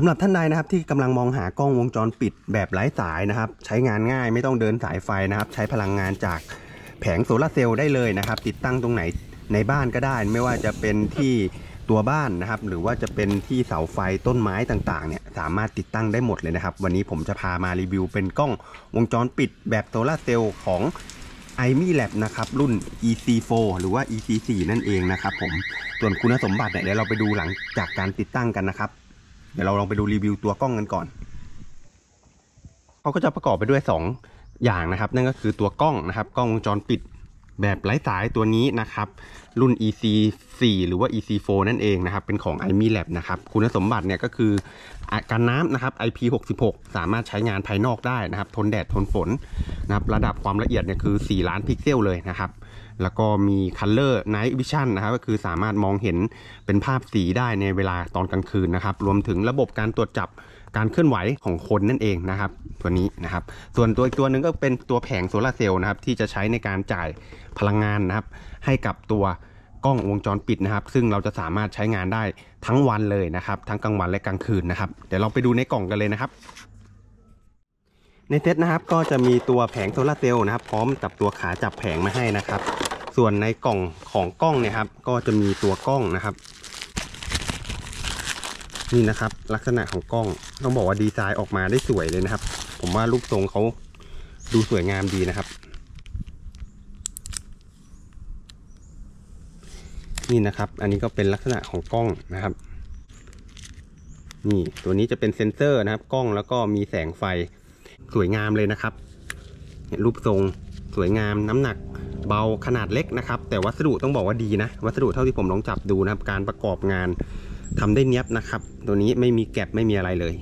สำหรับท่านใดนะครับที่กำลังมองหากล้องวงจรปิดแบบไร้สายนะครับ ใช้งานง่ายไม่ต้องเดินสายไฟนะครับ ใช้พลังงานจากแผงโซลาเซลล์ได้เลยนะครับติดตั้งตรงไหน ในบ้านก็ได้ ไม่ว่าจะเป็นที่ตัวบ้านนะครับ หรือว่าจะเป็นที่เสาไฟต้นไม้ต่างๆเนี่ยสามารถติดตั้งได้หมดเลยนะครับ วันนี้ผมจะพามารีวิวเป็นกล้องวงจรปิดแบบโซลาเซลล์ของ i m i Lab นะครับรุ่น EC4 หรือว่า EC4 นั่นเองนะครับผมส่วนคุณสมบัติเนี่ยเดี๋ยวเราไปดูหลังจากการติดตั้งกันนะครับดี๋ยวเราลองไปดูรีวิวตัวกล้องกันก่อน เขาก็จะประกอบไปด้วย 2 อย่างนะครับ นั่นก็คือตัวกล้องนะครับ กล้องวงจรปิดแบบไร้สายตัวนี้นะครับ รุ่น EC 4หรือว่า EC 4นั่นเองนะครับ เป็นของ iMi Lab นะครับ คุณสมบัติเนี่ยก็คือการน้ำนะครับ IP 66สามารถใช้งานภายนอกได้นะครับ ทนแดดทนฝนนะครับ ระดับความละเอียดเนี่ยคือ 4 ล้านพิกเซลเลยนะครับแล้วก็มี Color Night Vision นะครับ ก็คือสามารถมองเห็นเป็นภาพสีได้ในเวลาตอนกลางคืนนะครับ รวมถึงระบบการตรวจจับการเคลื่อนไหวของคนนั่นเองนะครับ ตัวนี้นะครับ ส่วนตัวอีกตัวหนึ่งก็เป็นตัวแผงโซลาเซลล์นะครับที่จะใช้ในการจ่ายพลังงานนะครับ ให้กับตัวกล้องวงจรปิดนะครับ ซึ่งเราจะสามารถใช้งานได้ทั้งวันเลยนะครับ ทั้งกลางวันและกลางคืนนะครับเดี๋ยวเราไปดูในกล่องกันเลยนะครับ ในเซตนะครับ ก็จะมีตัวแผงโซลาเซลล์นะครับ พร้อมกับตัวขาจับแผงมาให้นะครับส่วนในกล่องของกล้องเนี่ยครับ ก็จะมีตัวกล้องนะครับ นี่นะครับลักษณะของกล้องต้องบอกว่าดีไซน์ออกมาได้สวยเลยนะครับ ผมว่ารูปทรงเขาดูสวยงามดีนะครับ นี่นะครับ อันนี้ก็เป็นลักษณะของกล้องนะครับ นี่ตัวนี้จะเป็นเซ็นเซอร์นะครับ กล้องแล้วก็มีแสงไฟสวยงามเลยนะครับรูปทรงสวยงามน้ำหนักเบาขนาดเล็กนะครับ แต่วัสดุต้องบอกว่าดีนะวัสดุเท่าที่ผมลองจับดูนะครับการประกอบงานทำได้เนี้ยบนะครับ ตัวนี้ไม่มีแก็บไม่มีอะไรเลย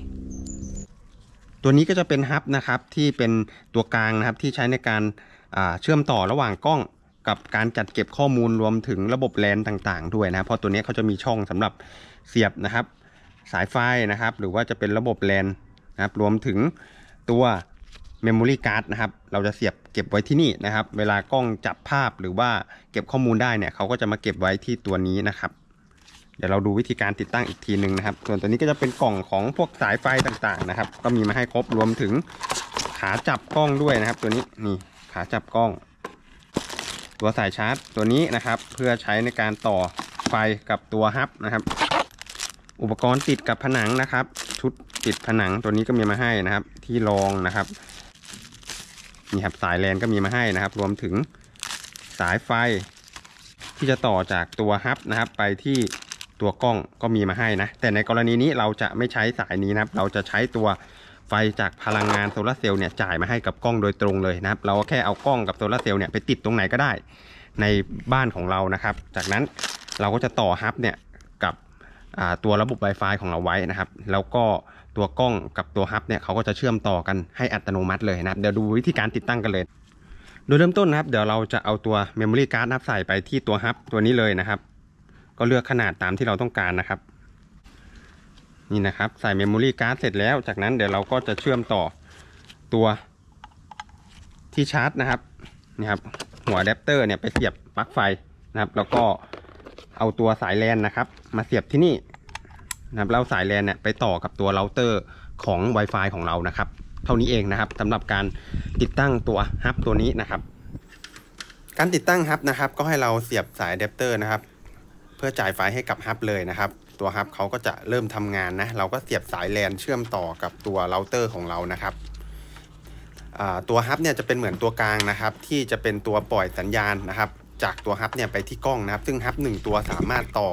ตัวนี้ก็จะเป็นฮับนะครับ ที่เป็นตัวกลางนะครับที่ใช้ในการเชื่อมต่อระหว่างกล้องกับการจัดเก็บข้อมูลรวมถึงระบบแลนต่างๆด้วยนะเพราะตัวนี้เขาจะมีช่องสำหรับเสียบนะครับ สายไฟนะครับ หรือว่าจะเป็นระบบแลนนะครับ รวมถึงตัวเมมโมรี่การ์ดนะครับ เราจะเสียบเก็บไว้ที่นี่นะครับ เวลากล้องจับภาพหรือว่าเก็บข้อมูลได้เนี่ย เขาก็จะมาเก็บไว้ที่ตัวนี้นะครับ เดี๋ยวเราดูวิธีการติดตั้งอีกทีหนึ่งนะครับ ส่วนตัวนี้ก็จะเป็นกล่องของพวกสายไฟต่างๆนะครับ ก็มีมาให้ครบรวมถึง ขาจับกล้องด้วยนะครับ ตัวนี้นี่ ขาจับกล้อง ตัวสายชาร์จตัวนี้นะครับ เพื่อใช้ในการต่อไฟกับตัวฮับนะครับ อุปกรณ์ติดกับผนังนะครับ ชุดติดผนังตัวนี้ก็มีมาให้นะครับ ที่รองนะครับนี่ครับสายแลนก็มีมาให้นะครับ รวมถึงสายไฟที่จะต่อจากตัวฮับนะครับไปที่ตัวกล้องก็มีมาให้นะแต่ในกรณีนี้เราจะไม่ใช้สายนี้นะครับ เราจะใช้ตัวไฟจากพลังงานโซลาเซลล์เนี่ยจ่ายมาให้กับกล้องโดยตรงเลยนะครับ เราแค่เอากล้องกับโซลาเซลล์เนี่ยไปติดตรงไหนก็ได้ในบ้านของเรานะครับ จากนั้นเราก็จะต่อฮับเนี่ยตัวระบบ Wi-Fi ของเราไว้นะครับ แล้วก็ตัวกล้องกับตัวฮับเนี่ยเขาก็จะเชื่อมต่อกันให้อัตโนมัติเลยนะครับเดี๋ยวดูวิธีการติดตั้งกันเลย โดยเริ่มต้นนะครับเดี๋ยวเราจะเอาตัวเมมโมรี่การ์ดนับใส่ไปที่ตัวฮับตัวนี้เลยนะครับ ก็เลือกขนาดตามที่เราต้องการนะครับ นี่นะครับใส่เมมโมรี่การ์ดเสร็จแล้วจากนั้นเดี๋ยวเราก็จะเชื่อมต่อตัวที่ชาร์จนะครับนี่ครับหัวอะแดปเตอร์เนี่ยไปเสียบปลั๊กไฟนะครับแล้วก็เอาตัวสายแลนนะครับ มาเสียบที่นี่นะครับเราสายแลนเนี่ยไปต่อกับตัวเราเตอร์ของ Wi-Fi ของเรานะครับ เท่านี้เองนะครับสำหรับการติดตั้งตัวฮับตัวนี้นะครับ การติดตั้งฮับนะครับก็ให้เราเสียบสายเแดปเตอร์นะครับ เพื่อจ่ายไฟให้กับฮับเลยนะครับ ตัวฮับเขาก็จะเริ่มทำงานนะเราก็เสียบสายแลนเชื่อมต่อกับตัวเราเตอร์ ของเรานะครับตัวฮับเนี่ยจะเป็นเหมือนตัวกลางนะครับ ที่จะเป็นตัวปล่อยสัญญาณนะครับจากตัวฮับเนี่ยไปที่กล้องนะครับ ซึ่งฮับ1ตัวสามารถต่อ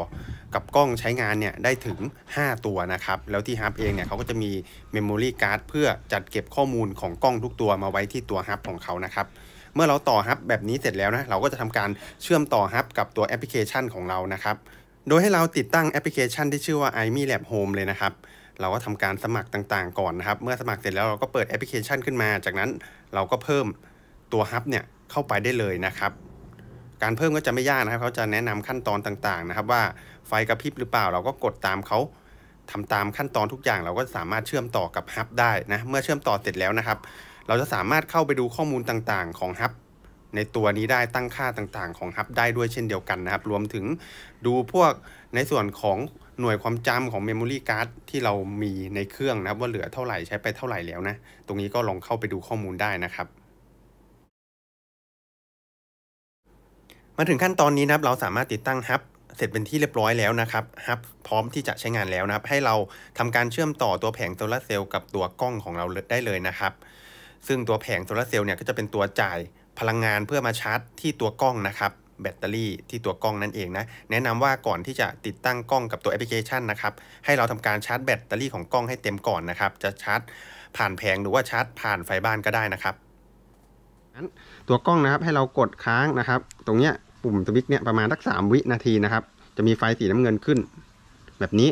กับกล้องใช้งานเนี่ยได้ถึง 5 ตัวนะครับ แล้วที่ฮับเองเนี่ยเขาก็จะมีเมโมรี่การ์ดเพื่อจัดเก็บข้อมูลของกล้องทุกตัวมาไว้ที่ตัวฮับของเขานะครับ เมื่อเราต่อฮับแบบนี้เสร็จแล้วนะ เราก็จะทำการเชื่อมต่อฮับกับตัวแอปพลิเคชันของเรานะครับ โดยให้เราติดตั้งแอปพลิเคชันที่ชื่อว่า iMe Lab Home เลยนะครับ เราก็ทำการสมัครต่าง ๆ ก่อนนะครับ เมื่อสมัครเสร็จแล้วเราก็เปิดแอปพลิเคชันขึ้นมา จากนั้นเราก็เพิ่มตัวฮับเนี่ยเข้าไปได้เลยนะครับการเพิ่มก็จะไม่ยากนะครับเขาจะแนะนำขั้นตอนต่างๆนะครับ ว่าไฟกระพริบหรือเปล่า เราก็กดตามเขาทำตามขั้นตอนทุกอย่าง เราก็สามารถเชื่อมต่อกับฮับได้นะ เมื่อเชื่อมต่อเสร็จแล้วนะครับ เราจะสามารถเข้าไปดูข้อมูลต่างๆของฮับในตัวนี้ได้ตั้งค่าต่างๆของฮับได้ด้วยเช่นเดียวกันนะครับ รวมถึงดูพวกในส่วนของหน่วยความจำของเมมโมรี่การ์ดที่เรามีในเครื่องนะว่าเหลือเท่าไหร่ใช้ไปเท่าไหร่แล้วนะ ตรงนี้ก็ลองเข้าไปดูข้อมูลได้นะครับมาถึงขั้นตอนนี้นะครับเราสามารถติดตั้งฮับ เสร็จเป็นที่เรียบร้อยแล้วนะครับฮับ พร้อมที่จะใช้งานแล้วนะครับ ให้เราทำการเชื่อมต่อตัวแผงโซลาเซลล์กับตัวกล้องของเราได้เลยนะครับ ซึ่งตัวแผงโซลาเซลล์เนี่ยก็จะเป็นตัวจ่ายพลังงานเพื่อมาชาร์จที่ตัวกล้องนะครับ แบตเตอรี่ที่ตัวกล้องนั่นเองนะ แนะนำว่าก่อนที่จะติดตั้งกล้องกับตัวแอปพลิเคชันนะครับ ให้เราทำการชาร์จแบตเตอรี่ของกล้องให้เต็มก่อนนะครับ จะชาร์จผ่านแผงหรือว่าชาร์จผ่านไฟบ้านก็ได้นะครับตัวกล้องนะครับให้เรากดค้างนะครับ ตรงเนี้ยปุ่มสวิตช์เนี่ยประมาณสักสามวินาทีนะครับ จะมีไฟสีน้ำเงินขึ้น แบบนี้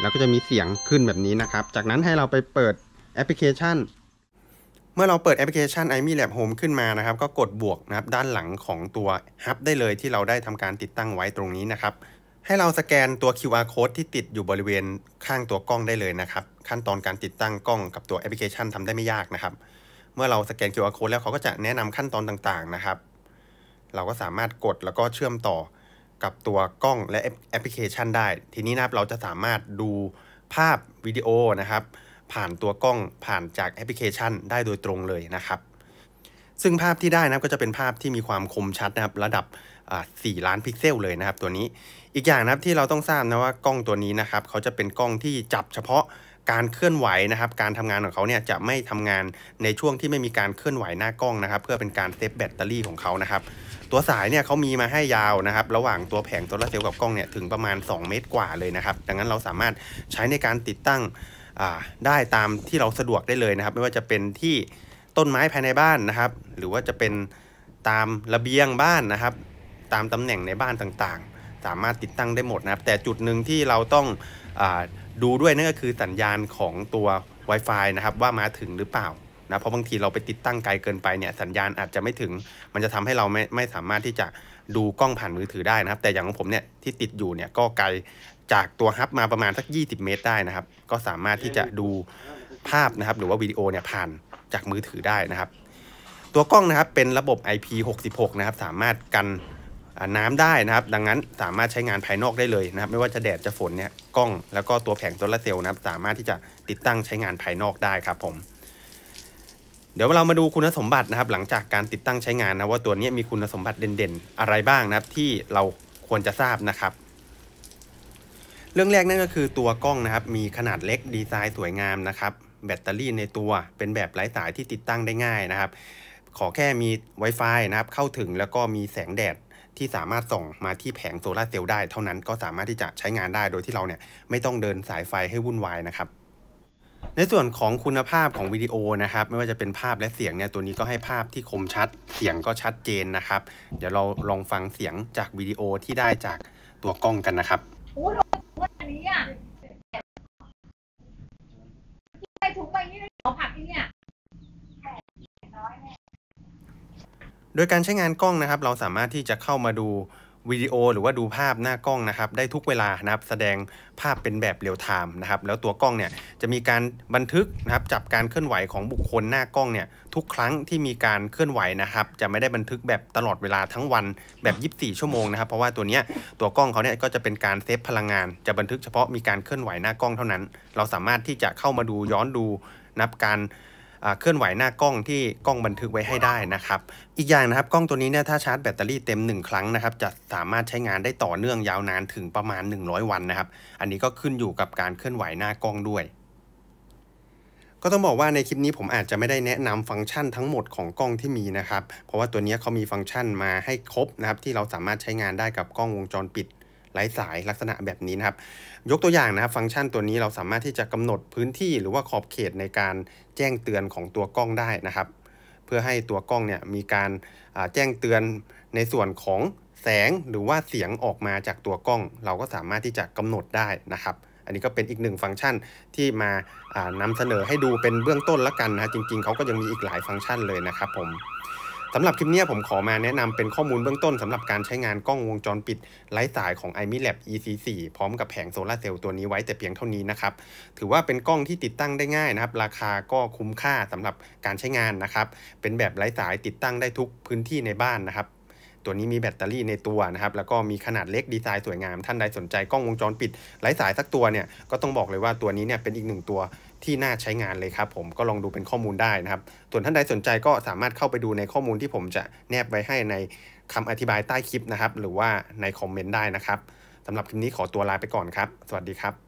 แล้วก็จะมีเสียงขึ้นแบบนี้นะครับ จากนั้นให้เราไปเปิดแอปพลิเคชัน เมื่อเราเปิดแอปพลิเคชัน i m i Lab Home ขึ้นมานะครับ ก็กดบวกนะครับด้านหลังของตัวฮับได้เลยที่เราได้ทำการติดตั้งไว้ตรงนี้นะครับให้เราสแกนตัว QR code ที่ติดอยู่บริเวณข้างตัวกล้องได้เลยนะครับ ขั้นตอนการติดตั้งกล้องกับตัวแอปพลิเคชันทำได้ไม่ยากนะครับเมื่อเราสแกน QR code แล้วเขาก็จะแนะนำขั้นตอนต่าง ๆนะครับเราก็สามารถกดแล้วก็เชื่อมต่อกับตัวกล้องและแอปพลิเคชันได้ ทีนี้นะครับเราจะสามารถดูภาพวิดีโอนะครับ ผ่านตัวกล้องผ่านจากแอปพลิเคชันได้โดยตรงเลยนะครับ ซึ่งภาพที่ได้นะับก็จะเป็นภาพที่มีความคมชัดนะครับ ระดับ 4ล้านพิกเซลเลยนะครับ ตัวนี้ อีกอย่างนะครับที่เราต้องทราบนะว่ากล้องตัวนี้นะครับ เขาจะเป็นกล้องที่จับเฉพาะการเคลื่อนไหวนะครับการทำงานของเขาเนี่ยจะไม่ทำงานในช่วงที่ไม่มีการเคลื่อนไหวหน้ากล้องนะครับ เพื่อเป็นการเซฟแบตเตอรี่ของเขานะครับ ตัวสายเนี่ยเขามีมาให้ยาวนะครับ ระหว่างตัวแผงโซลาเซลล์กับกล้องเนี่ยถึงประมาณ 2 เมตรกว่าเลยนะครับ ดังนั้นเราสามารถใช้ในการติดตั้งได้ตามที่เราสะดวกได้เลยนะครับ ไม่ว่าจะเป็นที่ต้นไม้ภายในบ้านนะครับ หรือว่าจะเป็นตามระเบียงบ้านนะครับ ตามตำแหน่งในบ้านต่างๆ สามารถติดตั้งได้หมดนะครับ แต่จุดหนึ่งที่เราต้องอดูด้วยนั่นก็คือสัญญาณของตัว Wi-Fi นะครับ ว่ามาถึงหรือเปล่านะเพราะบางทีเราไปติดตั้งไกลเกินไปเนี่ยสัญญาณอาจจะไม่ถึง มันจะทำให้เราไม่ไม่สามารถที่จะดูกล้องผ่านมือถือได้นะครับ แต่อย่างของผมเนี่ยที่ติดอยู่เนี่ยก็ไกลจากตัวฮับมาประมาณสัก20เมตรได้นะครับ ก็สามารถที่จะดูภาพนะครับหรือว่าวิดีโอเนี่ยผ่านจากมือถือได้นะครับ ตัวกล้องนะครับเป็นระบบ IP66 นะครับ สามารถกันน้ำได้นะครับ ดังนั้นสามารถใช้งานภายนอกได้เลยนะครับ ไม่ว่าจะแดดจะฝนเนี่ยกล้อง แล้วก็ตัวแผงโซลาเซลล์นะครับ สามารถที่จะติดตั้งใช้งานภายนอกได้ครับผม เดี๋ยวเรามาดูคุณสมบัตินะครับ หลังจากการติดตั้งใช้งานนะ ว่าตัวนี้มีคุณสมบัติเด่น ๆ อะไรบ้างนะครับ ที่เราควรจะทราบนะครับ เรื่องแรกนั่นก็คือตัวกล้องนะครับ มีขนาดเล็กดีไซน์สวยงามนะครับ แบตเตอรี่ในตัวเป็นแบบไร้สายที่ติดตั้งได้ง่ายนะครับ ขอแค่มี Wi-Fi นะครับ เข้าถึงแล้วก็มีแสงแดดที่สามารถส่งมาที่แผงโซลาเซลล์ได้ เท่านั้นก็สามารถที่จะใช้งานได้โดยที่เราเนี่ย ไม่ต้องเดินสายไฟให้วุ่นวายนะครับ ในส่วนของคุณภาพของวิดีโอนะครับ ไม่ว่าจะเป็นภาพและเสียงเนี่ยตัวนี้ก็ให้ภาพที่คมชัดเสียงก็ชัดเจนนะครับ เดี๋ยวเราลองฟังเสียงจากวิดีโอที่ได้จากตัวกล้องกันนะครับโอ้อันนี้อ่ะไปถูกไปนี่เลยขอผักที่เนี่ยโดยการใช้งานกล้องนะครับเราสามารถที่จะเข้ามาดูวิดีโอหรือว่าดูภาพหน้ากล้องนะครับ ได้ทุกเวลานะครับ แสดงภาพเป็นแบบเรียลไทม์นะครับ แล้วตัวกล้องเนี่ยจะมีการบันทึกนะครับจับการเคลื่อนไหวของบุคคลหน้ากล้องเนี่ยทุกครั้งที่มีการเคลื่อนไหวนะครับ จะไม่ได้บันทึกแบบตลอดเวลาทั้งวันแบบ 24 ชั่วโมงนะครับ เพราะว่าตัวเนี้ยตัวกล้องเขาเนี่ยก็จะเป็นการเซฟพลังงาน จะบันทึกเฉพาะมีการเคลื่อนไหวหน้ากล้องเท่านั้น เราสามารถที่จะเข้ามาดูย้อนดูนับการเคลื่อนไหวหน้ากล้องที่กล้องบันทึกไว้ให้ได้นะครับ อีกอย่างนะครับกล้องตัวนี้เนี่ยถ้าชาร์จแบตเตอรี่เต็ม 1 ครั้งนะครับ จะสามารถใช้งานได้ต่อเนื่องยาวนานถึงประมาณ 100 วันนะครับ อันนี้ก็ขึ้นอยู่กับการเคลื่อนไหวหน้ากล้องด้วย ก็ต้องบอกว่าในคลิปนี้ผมอาจจะไม่ได้แนะนำฟังก์ชันทั้งหมดของกล้องที่มีนะครับ เพราะว่าตัวนี้เขามีฟังก์ชันมาให้ครบนะครับที่เราสามารถใช้งานได้กับกล้องวงจรปิดหลายสายลักษณะแบบนี้นะครับ ยกตัวอย่างนะครับฟังก์ชันตัวนี้เราสามารถที่จะกำหนดพื้นที่หรือว่าขอบเขตในการแจ้งเตือนของตัวกล้องได้นะครับ เพื่อให้ตัวกล้องเนี่ยมีการแจ้งเตือนในส่วนของแสงหรือว่าเสียงออกมาจากตัวกล้อง เราก็สามารถที่จะกำหนดได้นะครับ อันนี้ก็เป็นอีกหนึ่งฟังก์ชันที่มานำเสนอให้ดูเป็นเบื้องต้นละกันนะจริง ๆเขาก็ยังมีอีกหลายฟังก์ชันเลยนะครับผมสำหรับคลิปนี้ ผมขอมาแนะนำเป็นข้อมูลเบื้องต้นสำหรับการใช้งานกล้องวงจรปิดไร้สายของ i m i l a b EC4 พร้อมกับแผงโซลาเซลล์ตัวนี้ไว้แต่เพียงเท่านี้นะครับ ถือว่าเป็นกล้องที่ติดตั้งได้ง่ายนะครับ ราคาก็คุ้มค่าสำหรับการใช้งานนะครับ เป็นแบบไร้สายติดตั้งได้ทุกพื้นที่ในบ้านนะครับตัวนี้มีแบตเตอรี่ในตัวนะครับ แล้วก็มีขนาดเล็กดีไซน์สวยงาม ท่านใดสนใจกล้องวงจรปิดไร้สายสักตัวเนี่ย ก็ต้องบอกเลยว่าตัวนี้เนี่ยเป็นอีกหนึ่งตัวที่น่าใช้งานเลยครับ ผมก็ลองดูเป็นข้อมูลได้นะครับ ส่วนท่านใดสนใจก็สามารถเข้าไปดูในข้อมูลที่ผมจะแนบไว้ให้ในคำอธิบายใต้คลิปนะครับ หรือว่าในคอมเมนต์ได้นะครับสำหรับคลิปนี้ขอตัวลาไปก่อนครับ สวัสดีครับ